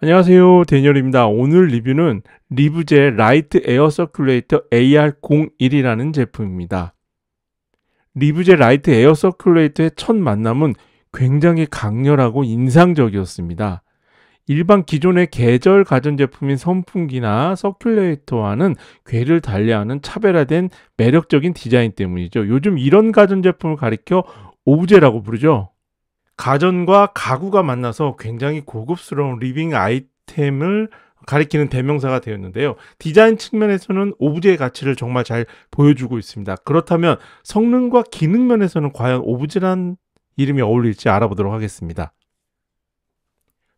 안녕하세요 데니얼입니다 오늘 리뷰는 리브제 라이트 에어 서큘레이터 AR01이라는 제품입니다 리브제 라이트 에어 서큘레이터의 첫 만남은 굉장히 강렬하고 인상적이었습니다 일반 기존의 계절 가전제품인 선풍기나 서큘레이터와는 괴를 달리하는 차별화된 매력적인 디자인 때문이죠 요즘 이런 가전제품을 가리켜 오브제라고 부르죠 가전과 가구가 만나서 굉장히 고급스러운 리빙 아이템을 가리키는 대명사가 되었는데요. 디자인 측면에서는 오브제의 가치를 정말 잘 보여주고 있습니다. 그렇다면 성능과 기능 면에서는 과연 오브제란 이름이 어울릴지 알아보도록 하겠습니다.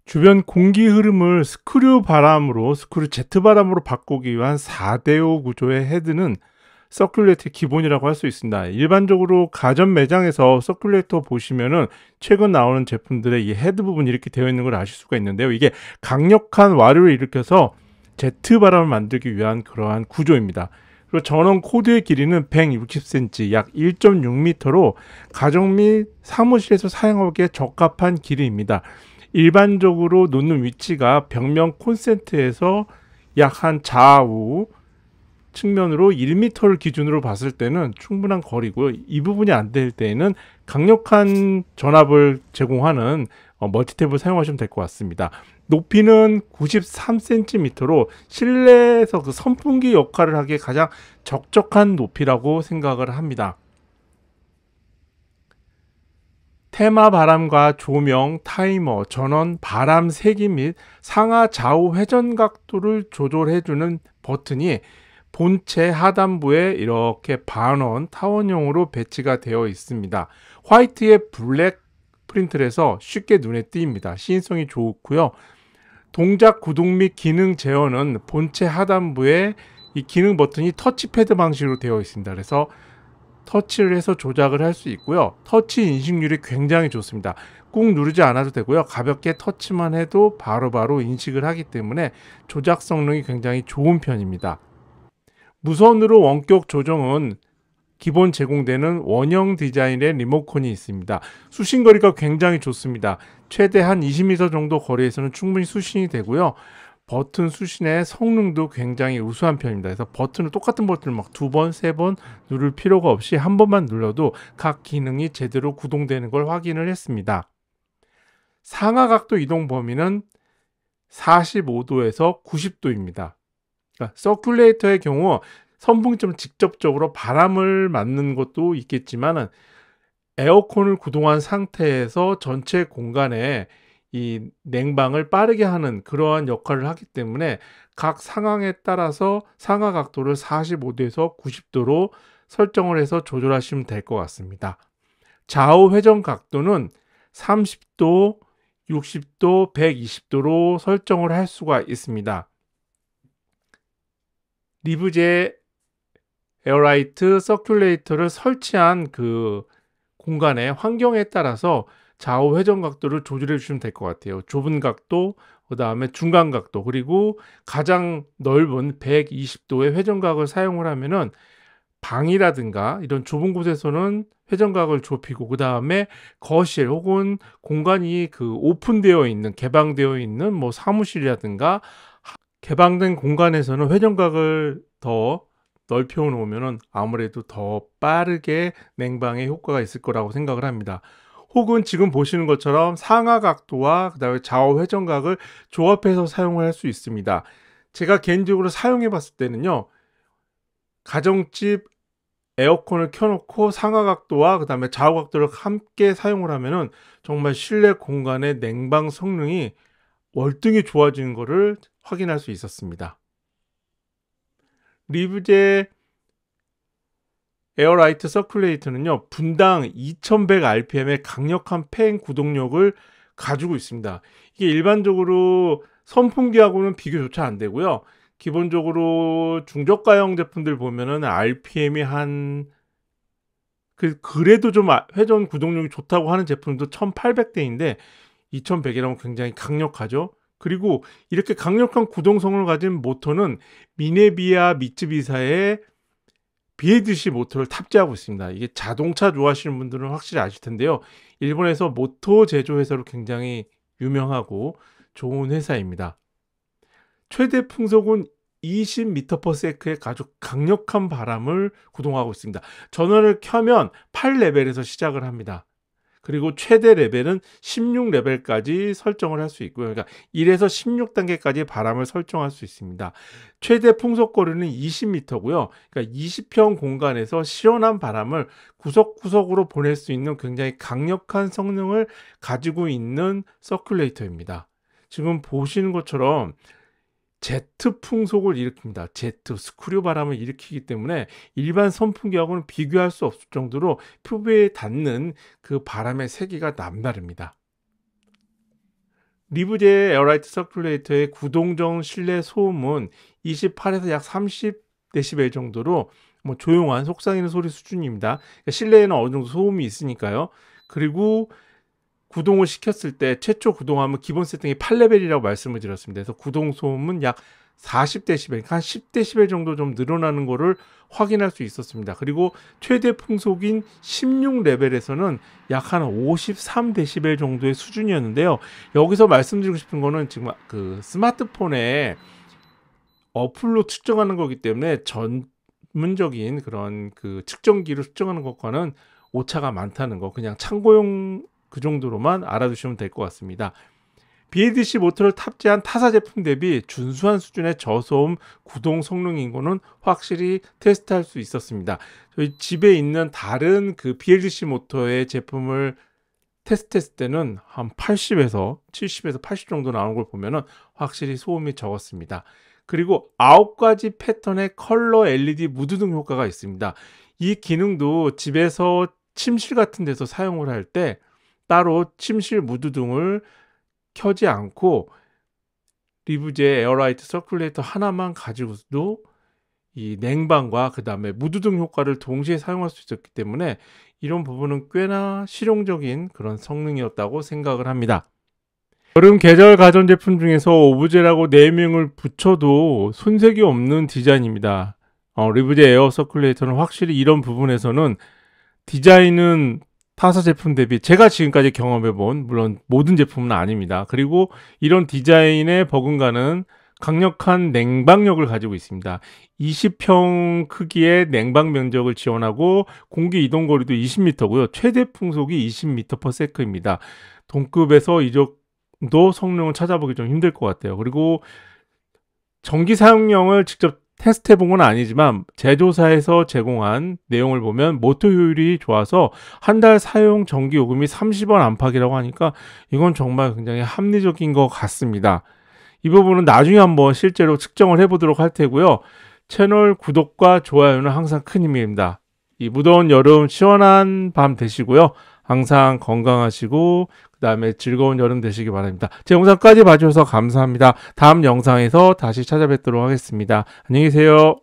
주변 공기 흐름을 스크류 바람으로 스크류 제트 바람으로 바꾸기 위한 4대5 구조의 헤드는 서큘레이터 기본이라고 할 수 있습니다. 일반적으로 가전 매장에서 서큘레이터 보시면은 최근 나오는 제품들의 이 헤드 부분이 이렇게 되어 있는 걸 아실 수가 있는데요. 이게 강력한 와류를 일으켜서 제트 바람을 만들기 위한 그러한 구조입니다. 그리고 전원 코드의 길이는 160cm, 약 1.6m로 가정 및 사무실에서 사용하기에 적합한 길이입니다. 일반적으로 놓는 위치가 벽면 콘센트에서 약 한 좌우 측면으로 1미터를 기준으로 봤을 때는 충분한 거리고요. 이 부분이 안 될 때에는 강력한 전압을 제공하는 어, 멀티탭을 사용하시면 될 것 같습니다. 높이는 93cm로 실내에서 그 선풍기 역할을 하기에 가장 적적한 높이라고 생각을 합니다. 테마 바람과 조명, 타이머, 전원, 바람 세기 및 상하 좌우 회전 각도를 조절해주는 버튼이 본체 하단부에 이렇게 반원 타원형으로 배치가 되어 있습니다. 화이트의 블랙 프린트라서 쉽게 눈에 띕니다. 시인성이 좋고요. 동작 구동 및 기능 제어는 본체 하단부에 이 기능 버튼이 터치패드 방식으로 되어 있습니다. 그래서 터치를 해서 조작을 할 수 있고요. 터치 인식률이 굉장히 좋습니다. 꾹 누르지 않아도 되고요. 가볍게 터치만 해도 바로바로 바로 인식을 하기 때문에 조작 성능이 굉장히 좋은 편입니다. 무선으로 원격 조정은 기본 제공되는 원형 디자인의 리모컨이 있습니다. 수신 거리가 굉장히 좋습니다. 최대 한 20m 정도 거리에서는 충분히 수신이 되고요. 버튼 수신의 성능도 굉장히 우수한 편입니다. 그래서 버튼을 똑같은 버튼을 막 두 번, 세 번 누를 필요가 없이 한 번만 눌러도 각 기능이 제대로 구동되는 걸 확인을 했습니다. 상하각도 이동 범위는 45도에서 90도입니다. 그러니까 서큘레이터의 경우 선풍기처럼 직접적으로 바람을 맞는 것도 있겠지만 에어컨을 구동한 상태에서 전체 공간에 이 냉방을 빠르게 하는 그러한 역할을 하기 때문에 각 상황에 따라서 상하 각도를 45도에서 90도로 설정을 해서 조절하시면 될 것 같습니다. 좌우 회전 각도는 30도, 60도, 120도로 설정을 할 수가 있습니다. 리브제 에어라이트 서큘레이터를 설치한 그 공간의 환경에 따라서 좌우 회전 각도를 조절해 주시면 될 것 같아요. 좁은 각도, 그 다음에 중간 각도, 그리고 가장 넓은 120도의 회전각을 사용을 하면은 방이라든가 이런 좁은 곳에서는 회전각을 좁히고 그 다음에 거실 혹은 공간이 그 오픈되어 있는 개방되어 있는 뭐 사무실이라든가 개방된 공간에서는 회전각을 더 넓혀 놓으면 아무래도 더 빠르게 냉방에 효과가 있을 거라고 생각을 합니다. 혹은 지금 보시는 것처럼 상하 각도와 그다음에 좌우 회전각을 조합해서 사용을 할수 있습니다. 제가 개인적으로 사용해 봤을 때는요. 가정집 에어컨을 켜놓고 상하 각도와 그 다음에 좌우 각도를 함께 사용을 하면은 정말 실내 공간의 냉방 성능이 월등히 좋아지는 것을 확인할 수 있었습니다. 리브제 에어라이트 서큘레이터는요 분당 2100rpm의 강력한 팬 구동력을 가지고 있습니다. 이게 일반적으로 선풍기하고는 비교조차 안 되고요. 기본적으로 중저가형 제품들 보면은 RPM이 한 그, 그래도 좀 아, 회전 구동력이 좋다고 하는 제품도 1800대인데 2100이라면 굉장히 강력하죠. 그리고 이렇게 강력한 구동성을 가진 모터는 미네비아 미츠비사의 BADC 모터를 탑재하고 있습니다. 이게 자동차 좋아하시는 분들은 확실히 아실 텐데요. 일본에서 모터 제조 회사로 굉장히 유명하고 좋은 회사입니다. 최대 풍속은 20m/s의 아주 강력한 바람을 구동하고 있습니다. 전원을 켜면 8레벨에서 시작을 합니다. 그리고 최대 레벨은 16레벨까지 설정을 할 수 있고요. 그러니까 1에서 16단계까지 바람을 설정할 수 있습니다. 최대 풍속거리는 20m고요. 그러니까 20평 공간에서 시원한 바람을 구석구석으로 보낼 수 있는 굉장히 강력한 성능을 가지고 있는 서큘레이터입니다. 지금 보시는 것처럼 제트 풍속을 일으킵니다. 제트 스크류 바람을 일으키기 때문에 일반 선풍기하고는 비교할 수 없을 정도로 표면에 닿는 그 바람의 세기가 남다릅니다. 리브제 에어라이트 서큘레이터의 구동정 실내 소음은 28에서 약 30데시벨 정도로 뭐 조용한 속상이는 소리 수준입니다. 그러니까 실내에는 어느 정도 소음이 있으니까요. 그리고 구동을 시켰을 때 최초 구동하면 기본 세팅이 8레벨이라고 말씀을 드렸습니다. 그래서 구동 소음은 약 40데시벨, 한 10데시벨 정도 좀 늘어나는 거를 확인할 수 있었습니다. 그리고 최대 풍속인 16레벨에서는 약 한 53데시벨 정도의 수준이었는데요. 여기서 말씀드리고 싶은 거는 지금 그 스마트폰에 어플로 측정하는 거기 때문에 전문적인 그런 그 측정기로 측정하는 것과는 오차가 많다는 거 그냥 참고용 그 정도로만 알아두시면 될 것 같습니다. BADC 모터를 탑재한 타사 제품 대비 준수한 수준의 저소음 구동 성능인 거는 확실히 테스트할 수 있었습니다. 저희 집에 있는 다른 그 BLDC 모터의 제품을 테스트했을 때는 한 80에서 70에서 80 정도 나오는걸보면 확실히 소음이 적었습니다. 그리고 9가지 패턴의 컬러 LED 무드등 효과가 있습니다. 이 기능도 집에서 침실 같은 데서 사용을 할때 따로 침실 무드 등을 켜지 않고 리브제 에어라이트 서큘레이터 하나만 가지고도 이 냉방과 그 다음에 무드등 효과를 동시에 사용할 수 있었기 때문에 이런 부분은 꽤나 실용적인 그런 성능이었다고 생각을 합니다. 여름 계절 가전제품 중에서 오브제라고 네이밍을 붙여도 손색이 없는 디자인입니다. 어, 리브제 에어 서큘레이터는 확실히 이런 부분에서는 디자인은 타사 제품 대비 제가 지금까지 경험해본 물론 모든 제품은 아닙니다. 그리고 이런 디자인의 버금가는 강력한 냉방력을 가지고 있습니다. 20평 크기의 냉방 면적을 지원하고 공기 이동 거리도 20m고요. 최대 풍속이 20m/s입니다. 동급에서 이 정도 성능을 찾아보기 좀 힘들 것 같아요. 그리고 전기 사용량을 직접 테스트 해본 건 아니지만 제조사에서 제공한 내용을 보면 모터 효율이 좋아서 한 달 사용 전기 요금이 30원 안팎이라고 하니까 이건 정말 굉장히 합리적인 것 같습니다. 이 부분은 나중에 한번 실제로 측정을 해보도록 할 테고요. 채널 구독과 좋아요는 항상 큰 힘입니다. 이 무더운 여름 시원한 밤 되시고요. 항상 건강하시고 그 다음에 즐거운 여름 되시기 바랍니다. 제 영상까지 봐주셔서 감사합니다. 다음 영상에서 다시 찾아뵙도록 하겠습니다. 안녕히 계세요.